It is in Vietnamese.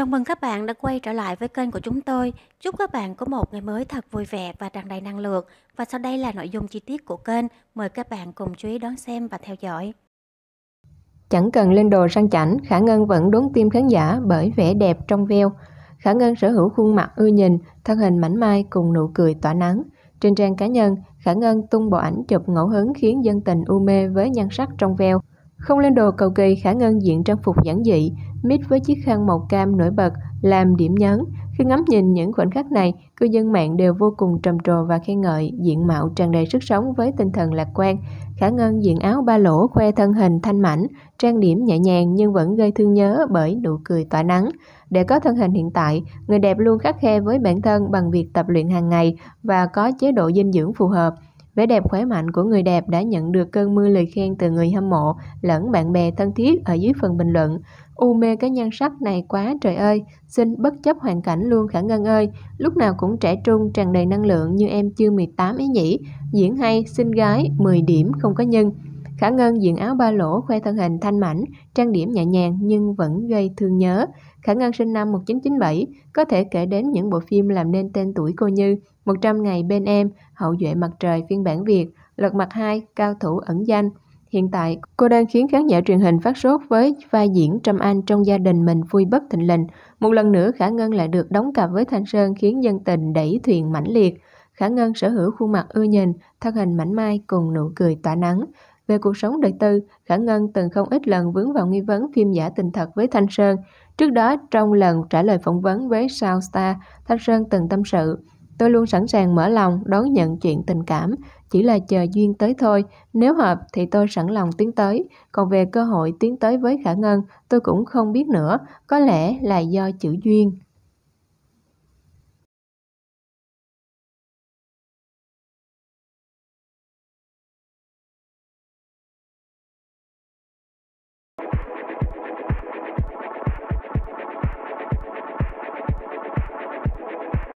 Chào mừng các bạn đã quay trở lại với kênh của chúng tôi. Chúc các bạn có một ngày mới thật vui vẻ và tràn đầy năng lượng. Và sau đây là nội dung chi tiết của kênh. Mời các bạn cùng chú ý đón xem và theo dõi. Chẳng cần lên đồ sang chảnh, Khả Ngân vẫn đốn tim khán giả bởi vẻ đẹp trong veo. Khả Ngân sở hữu khuôn mặt ưa nhìn, thân hình mảnh mai cùng nụ cười tỏa nắng. Trên trang cá nhân, Khả Ngân tung bộ ảnh chụp ngẫu hứng khiến dân tình u mê với nhan sắc trong veo. Không lên đồ cầu kỳ, Khả Ngân diện trang phục giản dị, mít với chiếc khăn màu cam nổi bật làm điểm nhấn. Khi ngắm nhìn những khoảnh khắc này, cư dân mạng đều vô cùng trầm trồ và khen ngợi diện mạo tràn đầy sức sống với tinh thần lạc quan. Khả Ngân diện áo ba lỗ khoe thân hình thanh mảnh, trang điểm nhẹ nhàng nhưng vẫn gây thương nhớ bởi nụ cười tỏa nắng. Để có thân hình hiện tại, người đẹp luôn khắc khe với bản thân bằng việc tập luyện hàng ngày và có chế độ dinh dưỡng phù hợp. Vẻ đẹp khỏe mạnh của người đẹp đã nhận được cơn mưa lời khen từ người hâm mộ lẫn bạn bè thân thiết ở dưới phần bình luận. U mê cái nhan sắc này quá trời ơi, xin bất chấp hoàn cảnh luôn Khả Ngân ơi, lúc nào cũng trẻ trung tràn đầy năng lượng như em chưa 18 ý nhỉ, diễn hay, xinh gái, 10 điểm không có nhân. Khả Ngân diện áo ba lỗ khoe thân hình thanh mảnh, trang điểm nhẹ nhàng nhưng vẫn gây thương nhớ. Khả Ngân sinh năm 1997, có thể kể đến những bộ phim làm nên tên tuổi cô như 100 ngày bên em, Hậu duệ mặt trời phiên bản Việt, Lật mặt 2, Cao thủ ẩn danh. Hiện tại, cô đang khiến khán giả truyền hình phát sốt với vai diễn Trâm Anh trong gia đình mình vui bất thịnh lình. Một lần nữa, Khả Ngân lại được đóng cặp với Thanh Sơn khiến dân tình đẩy thuyền mãnh liệt. Khả Ngân sở hữu khuôn mặt ưa nhìn, thân hình mảnh mai cùng nụ cười tỏa nắng. Về cuộc sống đời tư, Khả Ngân từng không ít lần vướng vào nghi vấn phim giả tình thật với Thanh Sơn. Trước đó, trong lần trả lời phỏng vấn với Sao Star, Thanh Sơn từng tâm sự. Tôi luôn sẵn sàng mở lòng, đón nhận chuyện tình cảm, chỉ là chờ duyên tới thôi. Nếu hợp thì tôi sẵn lòng tiến tới. Còn về cơ hội tiến tới với Khả Ngân, tôi cũng không biết nữa, có lẽ là do chữ duyên.